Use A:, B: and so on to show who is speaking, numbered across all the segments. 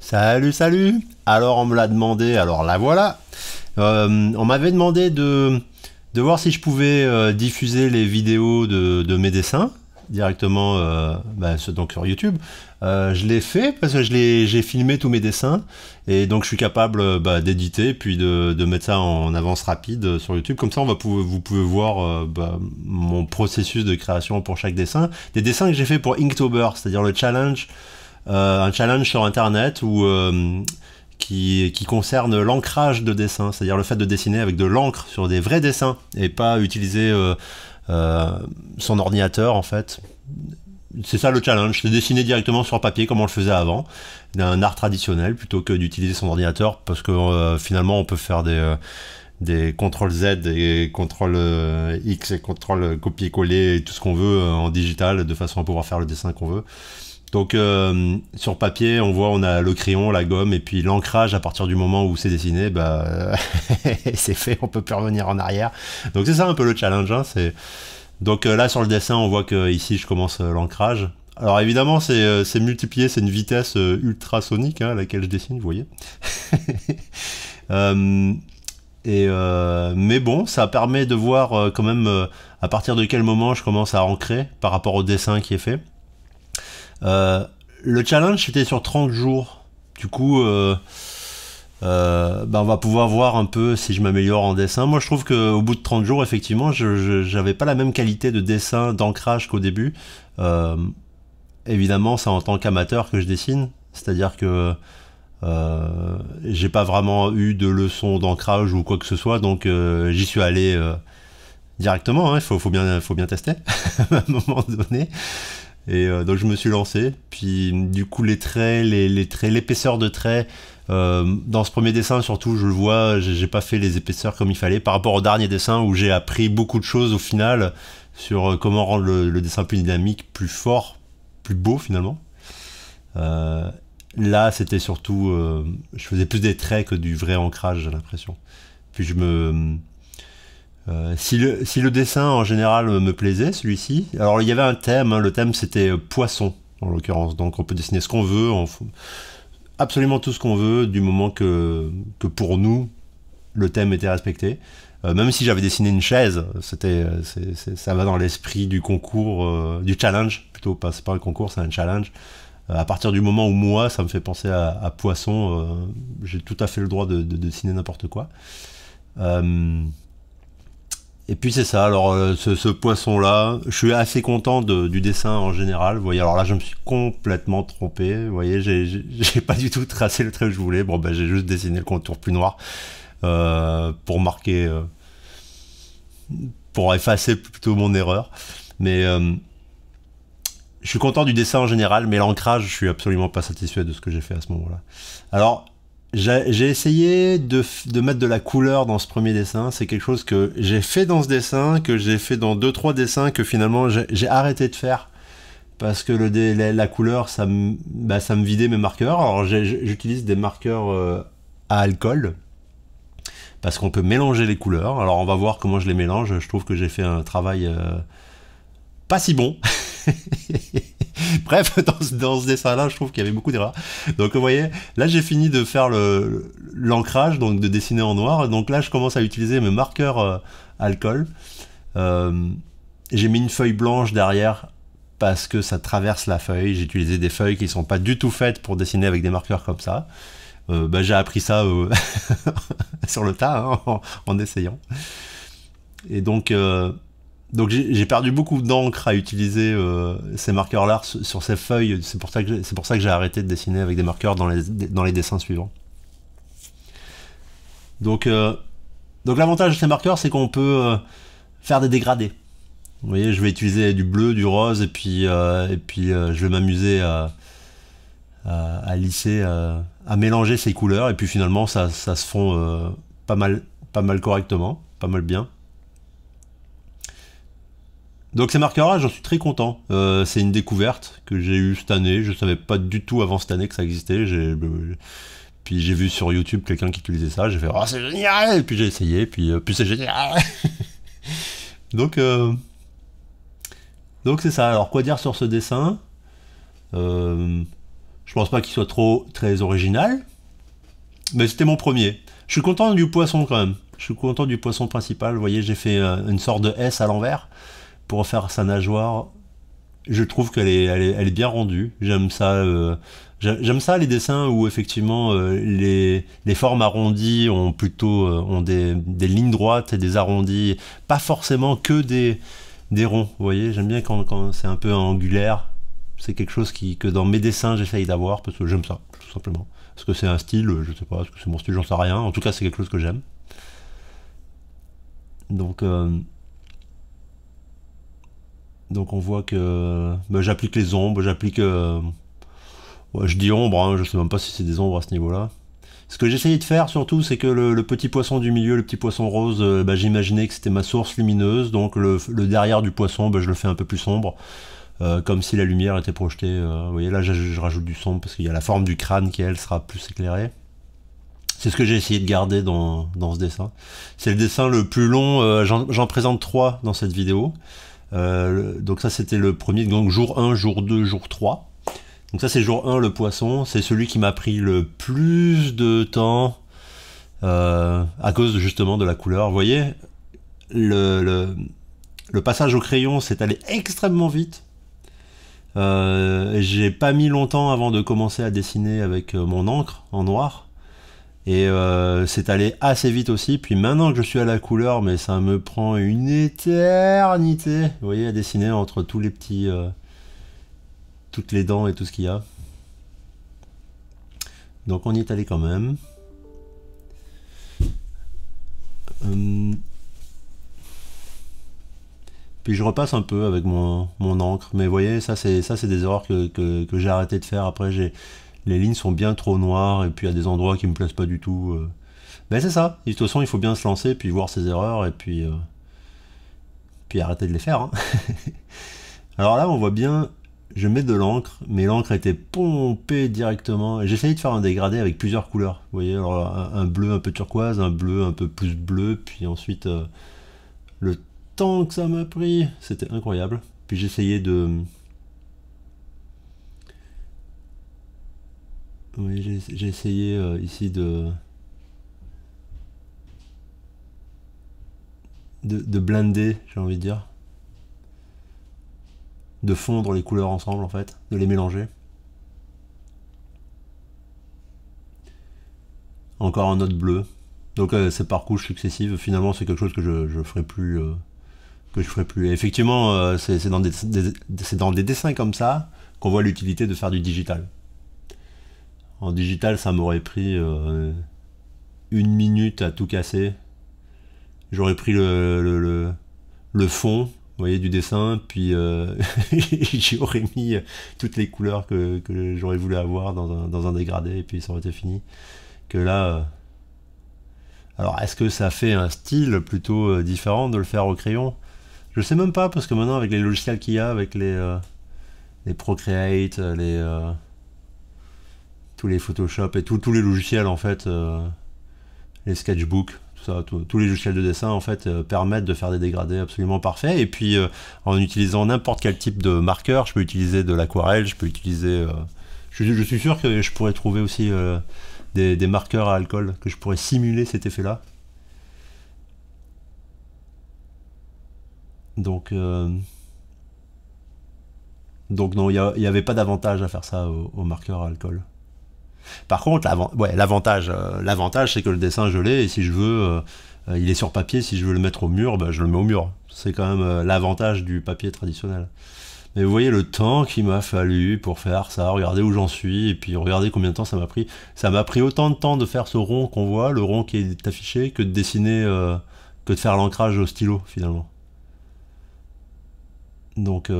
A: Salut, salut Alors on me l'a demandé, alors la voilà. Euh, on m'avait demandé de, de voir si je pouvais euh, diffuser les vidéos de, de mes dessins directement euh, bah, donc sur YouTube. je l'ai fait parce que j'ai filmé tous mes dessins et donc je suis capable bah, d'éditer puis de, mettre ça en avance rapide sur YouTube. Comme ça, on va vous pouvez voir bah, mon processus de création pour chaque dessin. Des dessins que j'ai fait pour Inktober, c'est-à-dire le challenge euh, un challenge sur Internet euh, qui, concerne l'ancrage de dessins, c'est-à-dire le fait de dessiner avec de l'encre sur des vrais dessins et pas utiliser euh, son ordinateur en fait. C'est ça le challenge, de dessiner directement sur papier comme on le faisait avant, d'un art traditionnel plutôt que d'utiliser son ordinateur parce que finalement on peut faire des des CTRL Z et CTRL X et contrôle copier-coller et tout ce qu'on veut en digital de façon à pouvoir faire le dessin qu'on veut. Donc euh, sur papier, on voit on a le crayon, la gomme et puis l'ancrage à partir du moment où c'est dessiné, bah euh, c'est fait, on peut plus revenir en arrière. Donc c'est ça un peu le challenge. Hein, c'est donc euh, là sur le dessin, on voit que ici je commence l'ancrage. Alors évidemment c'est multiplié, c'est une vitesse ultrasonique hein, à laquelle je dessine, vous voyez. Et mais bon, ça permet de voir quand même à partir de quel moment je commence à ancrer par rapport au dessin qui est fait. Euh, le challenge c'était sur 30 jours. Du coup, euh, euh, ben, on va pouvoir voir un peu si je m'améliore en dessin. Moi, je trouve qu'au bout de 30 jours, effectivement, je n'avais pas la même qualité de dessin, d'ancrage qu'au début. évidemment, c'est en tant qu'amateur que je dessine. C'est-à-dire que j'ai pas vraiment eu de leçon d'ancrage ou quoi que ce soit, donc j'y suis allé directement. Hein. Il faut bien tester à un moment donné. Et euh, donc je me suis lancé. Puis du coup les traits, les, traits, l'épaisseur de traits. Euh, dans ce premier dessin surtout, je le vois, j'ai pas fait les épaisseurs comme il fallait par rapport au dernier dessin où j'ai appris beaucoup de choses au final sur euh, comment rendre le, dessin plus dynamique, plus fort, plus beau finalement. là, c'était surtout, je faisais plus des traits que du vrai ancrage, j'ai l'impression. Puis je me euh, si, le, dessin en général me plaisait, celui-ci, alors il y avait un thème, hein. le thème c'était euh, poisson en l'occurrence, donc on peut dessiner ce qu'on veut, absolument tout ce qu'on veut, du moment que, que pour nous le thème était respecté. Euh, même si j'avais dessiné une chaise, c'était, ça va dans l'esprit du concours, du challenge plutôt, pas, c'est pas un concours, c'est un challenge. à partir du moment où moi ça me fait penser à, poisson, j'ai tout à fait le droit de, dessiner n'importe quoi. Et puis c'est ça, alors euh, ce, poisson-là, je suis assez content du dessin en général, vous voyez, alors là je me suis complètement trompé, vous voyez, j'ai pas du tout tracé le trait que je voulais, bon bah j'ai juste dessiné le contour plus noir euh, pour marquer, euh, pour effacer plutôt mon erreur, mais je suis content du dessin en général, mais l'ancrage, je suis absolument pas satisfait de ce que j'ai fait à ce moment-là. Alors, j'ai essayé de, mettre de la couleur dans ce premier dessin. C'est quelque chose que j'ai fait dans ce dessin, que j'ai fait dans deux trois dessins, que finalement j'ai arrêté de faire parce que le, la, couleur, ça me, bah, ça me vidait mes marqueurs. Alors j'utilise des marqueurs euh, à alcool parce qu'on peut mélanger les couleurs. Alors on va voir comment je les mélange. Je trouve que j'ai fait un travail euh, pas si bon. Bref, dans, ce dessin-là, je trouve qu'il y avait beaucoup d'erreurs. Donc vous voyez, là j'ai fini de faire l'ancrage, donc de dessiner en noir. Donc là, je commence à utiliser mes marqueurs euh, alcool. Euh, j'ai mis une feuille blanche derrière parce que ça traverse la feuille. J'ai utilisé des feuilles qui ne sont pas du tout faites pour dessiner avec des marqueurs comme ça. Euh, bah, j'ai appris ça sur le tas hein, en, essayant. Et donc, donc j'ai perdu beaucoup d'encre à utiliser euh, ces marqueurs-là sur ces feuilles. C'est pour ça que j'ai arrêté de dessiner avec des marqueurs dans les, dans les dessins suivants. Donc euh, donc l'avantage de ces marqueurs, c'est qu'on peut euh, faire des dégradés. Vous voyez, je vais utiliser du bleu, du rose, et puis et puis je vais m'amuser à, à, lisser, à mélanger ces couleurs, et puis finalement ça, se fond pas mal pas mal correctement, pas mal bien. Donc c'est marquera, j'en suis très content. Euh, c'est une découverte que j'ai eue cette année. Je ne savais pas du tout avant cette année que ça existait. Euh, puis j'ai vu sur YouTube quelqu'un qui utilisait ça. J'ai fait Oh, c'est génial Et puis j'ai essayé. Puis, euh, puis c'est génial Donc. Donc c'est ça. Alors quoi dire sur ce dessin Je pense pas qu'il soit trop très original. Mais c'était mon premier. Je suis content du poisson quand même. Je suis content du poisson principal. Vous voyez, j'ai fait une sorte de S à l'envers pour faire sa nageoire, je trouve qu'elle est, bien rendue. J'aime ça. Euh, j'aime ça les dessins où effectivement euh, les, formes arrondies ont plutôt euh, ont des, lignes droites et des arrondis, pas forcément que des, ronds. Vous voyez, j'aime bien quand, c'est un peu angulaire. C'est quelque chose qui, que dans mes dessins j'essaye d'avoir parce que j'aime ça, tout simplement. Est-ce que c'est un style Je sais pas. Est-ce que c'est mon style J'en sais rien. En tout cas, c'est quelque chose que j'aime. Donc donc on voit que ben, j'applique les ombres, j'applique... Euh, je dis ombre, hein, je ne sais même pas si c'est des ombres à ce niveau-là. Ce que j'essayais de faire surtout, c'est que le, petit poisson du milieu, le petit poisson rose, euh, ben, j'imaginais que c'était ma source lumineuse, donc le, derrière du poisson, ben, je le fais un peu plus sombre, euh, comme si la lumière était projetée. vous voyez, là je, rajoute du sombre parce qu'il y a la forme du crâne qui, elle, sera plus éclairée. C'est ce que j'ai essayé de garder dans, dans ce dessin. C'est le dessin le plus long, j'en présente trois dans cette vidéo. Euh, donc ça c'était le premier, donc jour 1, jour 2, jour 3. Donc ça c'est jour 1 le poisson, c'est celui qui m'a pris le plus de temps euh, à cause justement de la couleur. Vous voyez, le, passage au crayon s'est allé extrêmement vite. Euh, j'ai pas mis longtemps avant de commencer à dessiner avec mon encre en noir. Et euh, c'est allé assez vite aussi. Puis maintenant que je suis à la couleur, mais ça me prend une éternité, vous voyez, à dessiner entre tous les petits, euh, toutes les dents et tout ce qu'il y a. Donc on y est allé quand même. Hum. Puis je repasse un peu avec mon, encre. Mais vous voyez, ça c'est ça c'est des erreurs que j'ai arrêté de faire. Après j'ai les lignes sont bien trop noires et puis il y a des endroits qui me plaisent pas du tout. Mais euh. ben, c'est ça. De toute façon, il faut bien se lancer puis voir ses erreurs et puis euh, puis arrêter de les faire. Hein. Alors là, on voit bien. Je mets de l'encre, mais l'encre était pompée directement. J'essayais de faire un dégradé avec plusieurs couleurs. Vous voyez, alors un, bleu un peu turquoise, un bleu un peu plus bleu, puis ensuite euh, le temps que ça m'a pris, c'était incroyable. Puis j'essayais de, Oui, j'ai essayé euh, ici de, de, blinder, j'ai envie de dire. De fondre les couleurs ensemble en fait, de les mélanger. Encore un autre bleu. Donc euh, c'est par couche successive. Finalement, c'est quelque chose que je, je ferai plus. Euh, que je ferai plus. effectivement, c'est dans dans des dessins comme ça qu'on voit l'utilité de faire du digital. En digital, ça m'aurait pris euh, une minute à tout casser. J'aurais pris le, le, fond, voyez, du dessin, puis euh, j'aurais mis toutes les couleurs que, j'aurais voulu avoir dans un, dégradé, et puis ça aurait été fini. Que là. Euh, alors, est-ce que ça fait un style plutôt différent de le faire au crayon Je sais même pas, parce que maintenant, avec les logiciels qu'il y a, avec les, les Procreate, les tous les Photoshop et tous les logiciels en fait, euh, les sketchbooks, tout ça, tous les logiciels de dessin en fait euh, permettent de faire des dégradés absolument parfaits. Et puis euh, en utilisant n'importe quel type de marqueur, je peux utiliser de l'aquarelle, je peux utiliser. Je, suis sûr que je pourrais trouver aussi des, marqueurs à alcool que je pourrais simuler cet effet-là. Donc, donc non, il n'y avait pas d'avantage à faire ça aux au marqueur à alcool. Par contre, l'avantage, euh, l'avantage, c'est que le dessin, je l'ai, et si je veux, euh, euh, il est sur papier, si je veux le mettre au mur, bah, je le mets au mur. C'est quand même l'avantage du papier traditionnel. Mais vous voyez le temps qu'il m'a fallu pour faire ça, regardez où j'en suis, et puis regardez combien de temps ça m'a pris. Ça m'a pris autant de temps de faire ce rond qu'on voit, le rond qui est affiché, que de dessiner, que de faire l'ancrage au stylo finalement. Donc...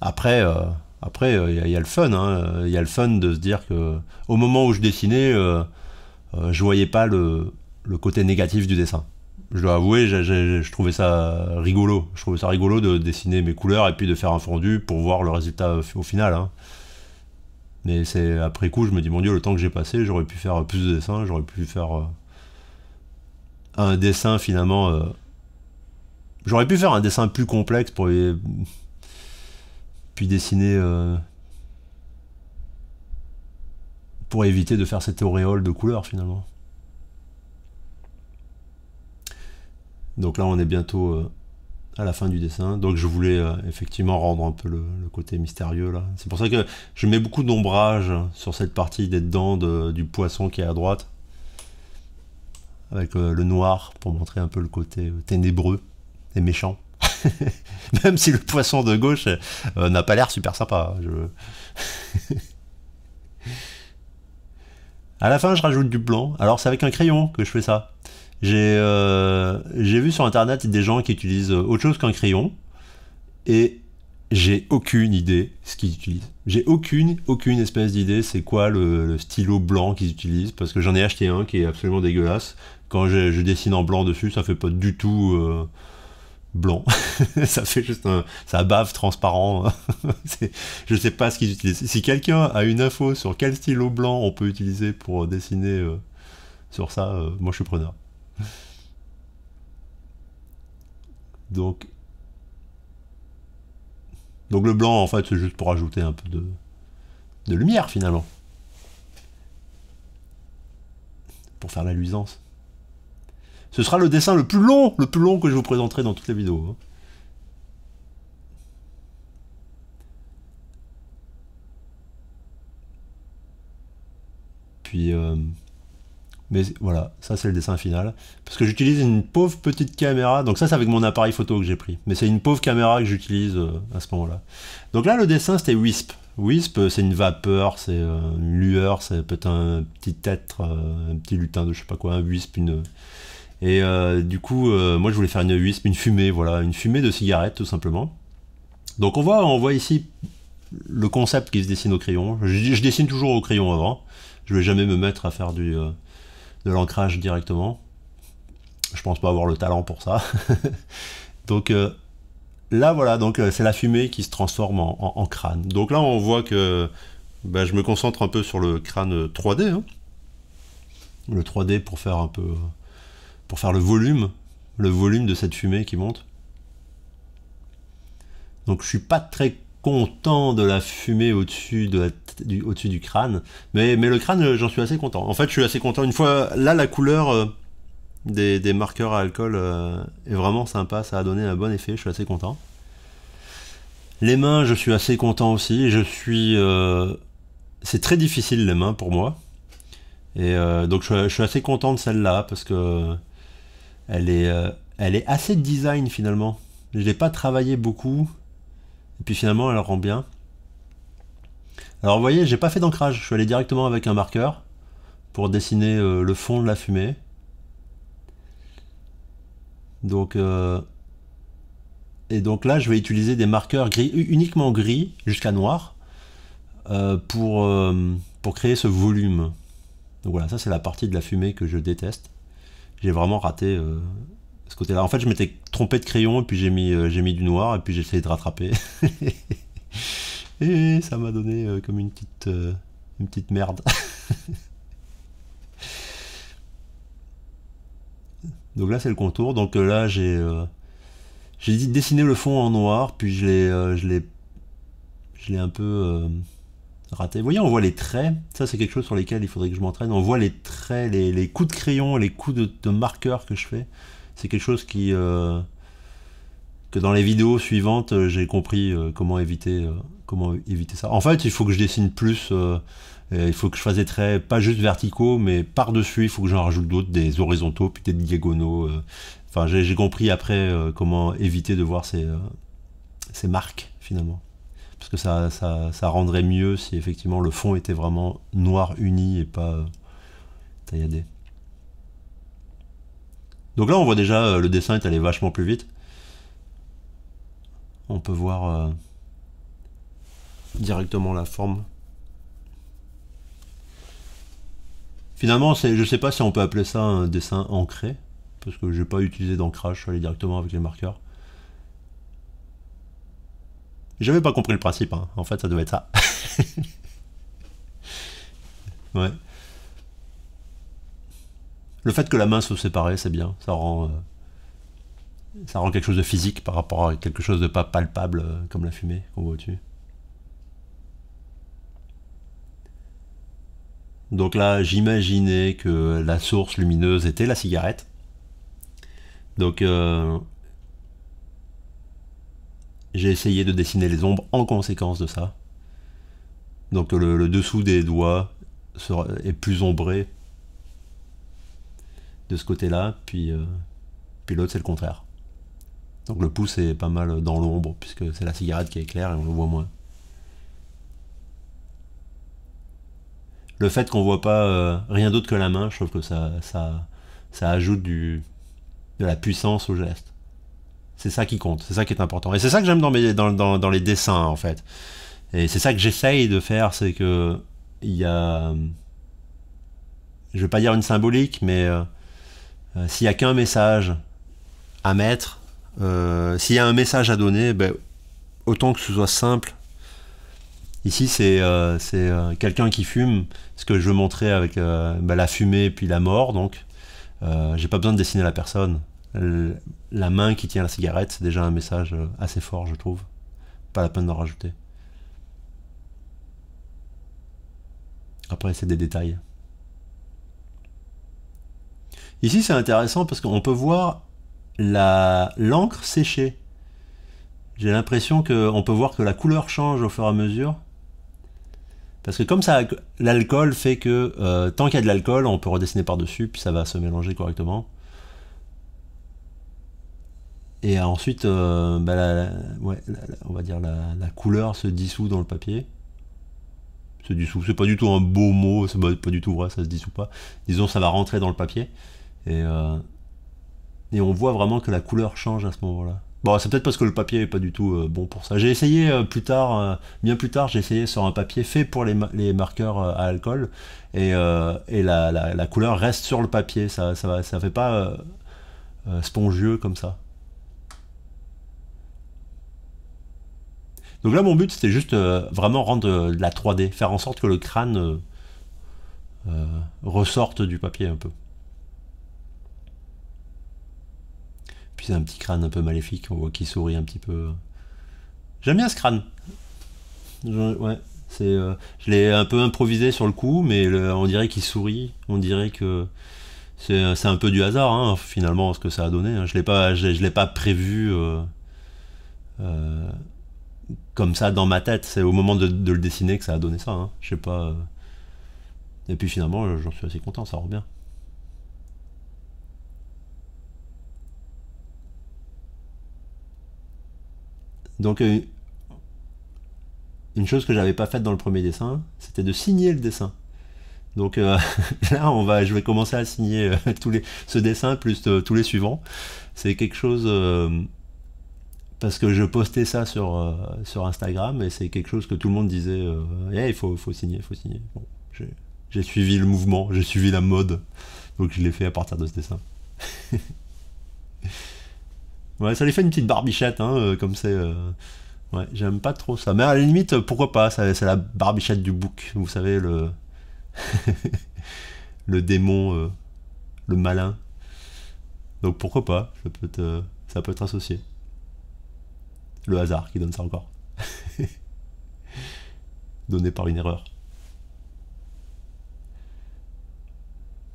A: Après... Après, il euh, y, a le fun. Il hein. euh, y a le fun de se dire que au moment où je dessinais, euh, je voyais pas le, côté négatif du dessin. Je dois avouer, je trouvais ça rigolo. Je trouvais ça rigolo de dessiner mes couleurs et puis de faire un fondu pour voir le résultat au final. Hein. Mais c'est après coup, je me dis mon Dieu, le temps que j'ai passé, j'aurais pu faire plus de dessins, j'aurais pu faire un dessin finalement. j'aurais pu faire un dessin plus complexe pour puis dessiner euh, pour éviter de faire cette auréole de couleur finalement. Donc là on est bientôt euh, à la fin du dessin. Donc je voulais euh, effectivement rendre un peu le, côté mystérieux là. C'est pour ça que je mets beaucoup d'ombrage sur cette partie des dents du poisson qui est à droite. Avec le noir pour montrer un peu le côté ténébreux et méchant. Même si le poisson de gauche euh, n'a pas l'air super sympa. Hein, je... à la fin, je rajoute du blanc. Alors, c'est avec un crayon que je fais ça. J'ai euh, vu sur internet des gens qui utilisent euh, autre chose qu'un crayon. Et j'ai aucune idée ce qu'ils utilisent. J'ai aucune, aucune espèce d'idée c'est quoi le, stylo blanc qu'ils utilisent, parce que j'en ai acheté un qui est absolument dégueulasse. Quand je, dessine en blanc dessus, ça fait pas du tout blanc. ça fait juste un, ça bave transparent. je sais pas ce qu'ils utilisent. Si quelqu'un a une info sur quel stylo blanc on peut utiliser pour dessiner euh, sur ça, euh, moi je suis preneur. Donc, donc le blanc en fait c'est juste pour ajouter un peu de, de lumière finalement. Pour faire la luisance. Ce sera le dessin le plus long, le plus long que je vous présenterai dans toutes les vidéos. Hein. Puis, euh, mais voilà, ça c'est le dessin final. Parce que j'utilise une pauvre petite caméra. Donc ça c'est avec mon appareil photo que j'ai pris. Mais c'est une pauvre caméra que j'utilise euh, à ce moment-là. Donc là le dessin c'était Wisp. Wisp euh, c'est une vapeur, c'est une lueur, c'est peut-être un petit être, un petit lutin de je sais pas quoi, un wisp, une et euh, du coup, euh, moi je voulais faire une une fumée, voilà, une fumée de cigarette tout simplement. Donc on voit, on voit ici le concept qui se dessine au crayon. Je, dessine toujours au crayon avant. Je ne vais jamais me mettre à faire du, euh, de l'ancrage directement. Je pense pas avoir le talent pour ça. donc là voilà, donc c'est la fumée qui se transforme en, crâne. Donc là on voit que bah, je me concentre un peu sur le crâne 3D. Hein. Le 3D pour faire un peu pour faire le volume, le volume de cette fumée qui monte. Donc je suis pas très content de la fumée au-dessus de du, au-dessus du crâne, mais, le crâne, j'en suis assez content. En fait, je suis assez content. Une fois, là, la couleur euh, des, marqueurs à alcool euh, est vraiment sympa, ça a donné un bon effet, je suis assez content. Les mains, je suis assez content aussi. Je suis, euh, c'est très difficile les mains pour moi, et donc je suis assez content de celle-là parce que elle est, euh, elle est assez design finalement. Je l'ai pas travaillé beaucoup. Et puis finalement, elle rend bien. Alors vous voyez, j'ai pas fait d'ancrage. Je suis allé directement avec un marqueur pour dessiner euh, le fond de la fumée. Donc euh, et donc là, je vais utiliser des marqueurs gris, uniquement gris jusqu'à noir pour pour créer ce volume. Donc voilà, ça c'est la partie de la fumée que je déteste j'ai vraiment raté euh, ce côté-là. En fait, je m'étais trompé de crayon et puis j'ai mis, euh, j'ai mis du noir et puis j'ai essayé de rattraper. et ça m'a donné euh, comme une petite, une petite merde. donc là, c'est le contour. Donc là, j'ai j'ai dessiner le fond en noir, puis je l'ai je l'ai un peu raté. Vous voyez, on voit les traits. Ça, c'est quelque chose sur lesquels il faudrait que je m'entraîne. On voit les traits, les, coups de crayon, les coups de, marqueur que je fais. C'est quelque chose qui euh, que dans les vidéos suivantes, euh, j'ai compris euh, comment éviter comment éviter ça. En fait, il faut que je dessine plus. il faut que je fasse des traits pas juste verticaux, mais par dessus. Il faut que j'en rajoute d'autres, des horizontaux, puis des diagonaux. Enfin, j'ai compris après comment éviter de voir ces marques finalement parce que ça, rendrait mieux si effectivement le fond était vraiment noir uni et pas euh, tailladé. Donc là on voit déjà euh, le dessin est allé vachement plus vite. On peut voir euh, directement la forme. Finalement, je ne sais pas si on peut appeler ça un dessin ancré, parce que je n'ai pas utilisé d'ancrage, je suis allé directement avec les marqueurs. J'avais pas compris le principe, hein. en fait ça devait être ça. ouais. Le fait que la main soit séparée, c'est bien, ça rend, euh, ça rend quelque chose de physique par rapport à quelque chose de pas palpable euh, comme la fumée qu'on voit au-dessus. Donc là, j'imaginais que la source lumineuse était la cigarette. Donc euh, j'ai essayé de dessiner les ombres en conséquence de ça. Donc le, dessous des doigts est plus ombré de ce côté-là, euh, puis, l'autre c'est le contraire. Donc le pouce est pas mal dans l'ombre, puisque c'est la cigarette qui est claire et on le voit moins. Le fait qu'on voit pas euh, rien d'autre que la main, je trouve que ça, ça, ça ajoute du, de la puissance au geste. C'est ça qui compte, c'est ça qui est important. Et c'est ça que j'aime dans, dans, les dessins, en fait. Et c'est ça que j'essaye de faire, c'est que il y a. Je vais pas dire une symbolique, mais euh, euh, s'il n'y a qu'un message à mettre, euh, s'il y a un message à donner, ben, autant que ce soit simple. Ici, c'est quelqu'un qui fume, ce que je veux montrer avec ben, la fumée puis la mort, donc j'ai pas besoin de dessiner la personne la main qui tient la cigarette, c'est déjà un message euh, assez fort, je trouve. Pas la peine d'en rajouter. Après, c'est des détails. Ici, c'est intéressant parce qu'on peut voir l'encre séchée. J'ai l'impression qu'on peut voir que la couleur change au fur et à mesure. Parce que comme ça, l'alcool fait que euh, tant qu'il y a de l'alcool, on peut redessiner par-dessus, puis ça va se mélanger correctement. Et ensuite, euh, bah, la, on va dire la, couleur se dissout dans le papier. Se dissout, c'est pas du tout un beau mot, c'est pas, du tout vrai, ça se dissout pas. Disons, ça va rentrer dans le papier. Euh, et, on voit vraiment que la couleur change à ce moment-là. Bon, c'est peut-être parce que le papier est pas du tout euh, bon pour ça. J'ai essayé plus tard, bien plus tard, j'ai essayé sur un papier fait pour les, marqueurs à alcool et, la, couleur reste sur le papier. Ça, ça, ça fait pas spongieux comme ça. Donc là, mon but, c'était juste euh, vraiment rendre euh, de la 3D, faire en sorte que le crâne euh, ressorte du papier un peu. Puis un petit crâne un peu maléfique, on voit qu'il sourit un petit peu. J'aime bien ce crâne. Je, ouais, c'est, je l'ai un peu improvisé sur le coup, mais on dirait qu'il sourit, on dirait que c'est, un peu du hasard hein, finalement ce que ça a donné. Hein. Je l'ai je, l'ai pas prévu. Euh, comme ça dans ma tête. C'est au moment de, le dessiner que ça a donné ça. Hein. Je sais pas. Euh. Et puis finalement, euh, j'en suis assez content, ça rend bien. Donc, euh, une chose que j'avais pas faite dans le premier dessin, c'était de signer le dessin. Donc là, on va, je vais commencer à signer tous les, ce dessin plus tous les suivants. C'est quelque chose parce que je postais ça sur, euh, sur Instagram et c'est quelque chose que tout le monde disait euh, eh, il faut, signer, il faut signer. j'ai suivi le mouvement, j'ai suivi la mode, donc je l'ai fait à partir de ce dessin. ouais, ça lui fait une petite barbichette, hein, euh, comme c'est. ouais, j'aime pas trop ça. Mais à la limite, pourquoi pas C'est la barbichette du bouc, vous savez, le. le démon, le malin. Donc pourquoi pas ça peut ça peut être associé le hasard qui donne ça encore. Donné par une erreur.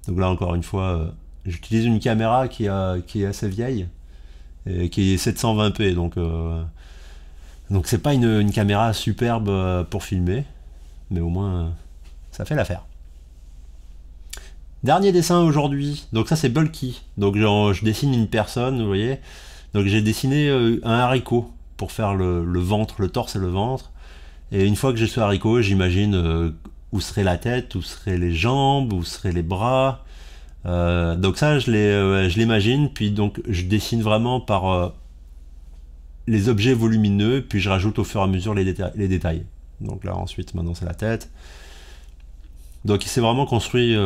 A: Donc là encore une fois, euh, j'utilise une caméra qui, a, euh, qui est assez vieille, et qui est 720p, donc euh, donc c'est pas une, caméra superbe pour filmer, mais au moins ça fait l'affaire. Dernier dessin aujourd'hui, donc ça c'est bulky, donc je dessine une personne, vous voyez, donc j'ai dessiné un haricot, pour faire le, ventre, le torse et le ventre. Et une fois que j'ai ce haricot, j'imagine euh, où serait la tête, où seraient les jambes, où seraient les bras. Euh, donc ça, euh, je l'imagine, puis donc je dessine vraiment par les objets volumineux, puis je rajoute au fur et à mesure les, les détails. Donc là, ensuite, maintenant, c'est la tête. Donc il s'est vraiment construit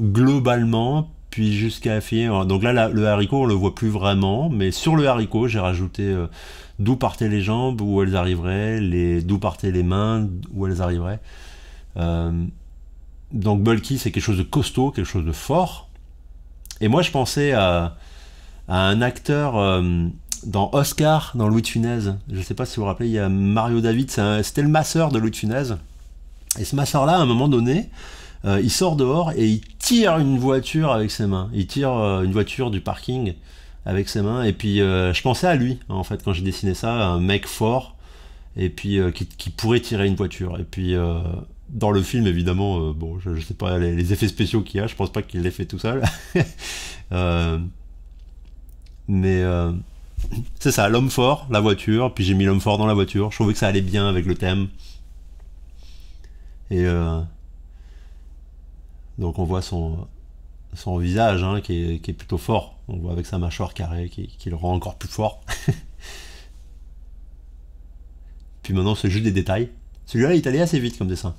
A: globalement puis jusqu'à finir. Donc là, le haricot, on le voit plus vraiment, mais sur le haricot, j'ai rajouté euh, d'où partaient les jambes, où elles arriveraient, les, d'où partaient les mains, où elles arriveraient. Euh, donc bulky, c'est quelque chose de costaud, quelque chose de fort. Et moi, je pensais à, un acteur euh, dans Oscar, dans Louis de Funès. Je ne sais pas si vous vous rappelez, il y a Mario David, c'était le masseur de Louis de Funès. Et ce masseur-là, à un moment donné, euh, il sort dehors et il tire une voiture avec ses mains. Il tire euh, une voiture du parking avec ses mains. Et puis, euh, je pensais à lui, hein, en fait, quand j'ai dessiné ça, un mec fort, et puis qui, pourrait tirer une voiture. Et puis, dans le film, évidemment, bon, je, sais pas les, effets spéciaux qu'il y a, je pense pas qu'il l'ait fait tout seul. mais c'est ça, l'homme fort, la voiture, puis j'ai mis l'homme fort dans la voiture. Je trouvais que ça allait bien avec le thème. Et donc on voit son, visage hein, qui, est, plutôt fort. On voit avec sa mâchoire carrée qui, le rend encore plus fort. Puis maintenant c'est juste des détails. Celui-là il est allé assez vite comme dessin.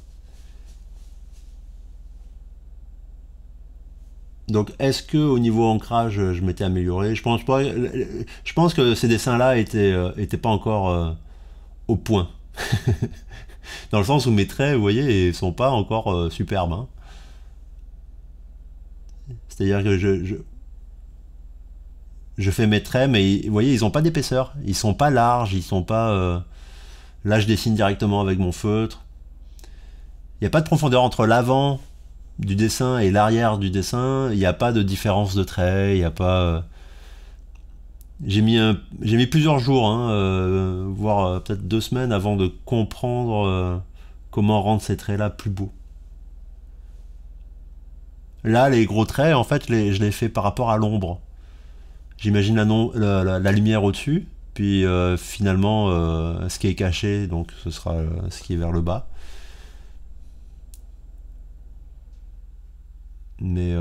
A: Donc est-ce que au niveau ancrage je m'étais amélioré Je pense pas. Je pense que ces dessins-là étaient, euh, pas encore euh, au point. Dans le sens où mes traits, vous voyez, ils sont pas encore euh, superbes. Hein. C'est-à-dire que je, je, fais mes traits, mais vous voyez, ils n'ont pas d'épaisseur. Ils sont pas larges, ils sont pas... Euh, là, je dessine directement avec mon feutre. Il n'y a pas de profondeur entre l'avant du dessin et l'arrière du dessin. Il n'y a pas de différence de traits, il a pas... Euh, j'ai mis, mis, plusieurs jours, hein, euh, voire peut-être deux semaines avant de comprendre comment rendre ces traits-là plus beaux. Là, les gros traits, en fait, je les fais par rapport à l'ombre. J'imagine la, lumière au-dessus, puis euh, finalement euh, ce qui est caché, donc ce sera euh, ce qui est vers le bas. Mais,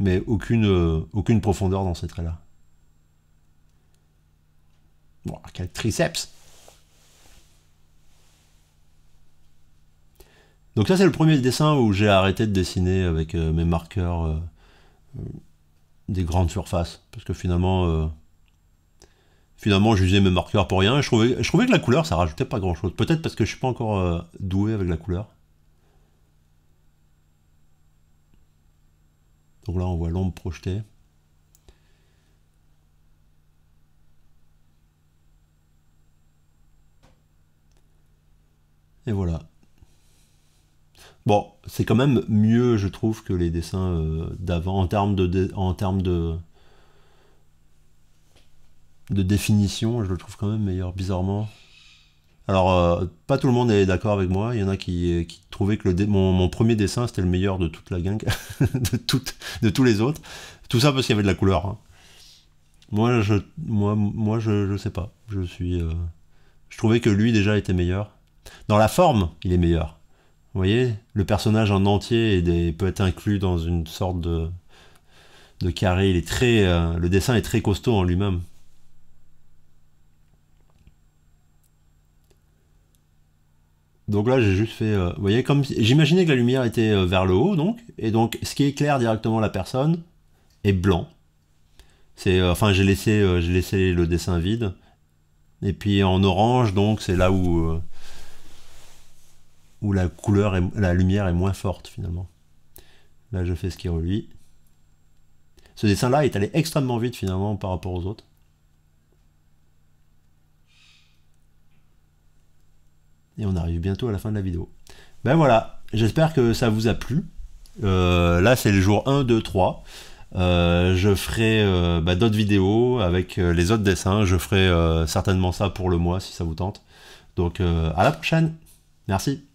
A: mais aucune, aucune profondeur dans ces traits-là. quel triceps Donc ça c'est le premier dessin où j'ai arrêté de dessiner avec euh, mes marqueurs euh, euh, des grandes surfaces. Parce que finalement, finalement j'usais mes marqueurs pour rien. je, trouvais, je trouvais que la couleur ça rajoutait pas grand chose. Peut-être parce que je suis pas encore doué avec la couleur. Donc là on voit l'ombre projetée. Et voilà. Bon, c'est quand même mieux, je trouve, que les dessins euh, d'avant en termes de, en termes de de définition. Je le trouve quand même meilleur, bizarrement. Alors, euh, pas tout le monde est d'accord avec moi. Il y en a qui, qui trouvaient que le mon, premier dessin c'était le meilleur de toute la gang, de, toutes, de tous les autres. Tout ça parce qu'il y avait de la couleur. Hein. Moi, je, moi, moi, je, sais pas. Je suis, euh, je trouvais que lui déjà était meilleur. Dans la forme, il est meilleur. Vous voyez, le personnage en entier des, peut être inclus dans une sorte de, carré. Il est très, euh, le dessin est très costaud en lui-même. Donc là, j'ai juste fait. Euh, vous voyez, comme j'imaginais que la lumière était euh, vers le haut, donc, et donc ce qui éclaire directement la personne est blanc. C'est, enfin, j'ai laissé, j'ai laissé le dessin vide. Et puis en orange, donc, c'est là où où la couleur, et la lumière est moins forte finalement. Là, je fais ce qui reluit. Ce dessin-là est allé extrêmement vite finalement par rapport aux autres. Et on arrive bientôt à la fin de la vidéo. Ben voilà, j'espère que ça vous a plu. Euh, là, c'est le jour 1, 2, 3. je ferai euh, bah, d'autres vidéos avec euh, les autres dessins. Je ferai certainement ça pour le mois si ça vous tente. Donc à la prochaine. Merci.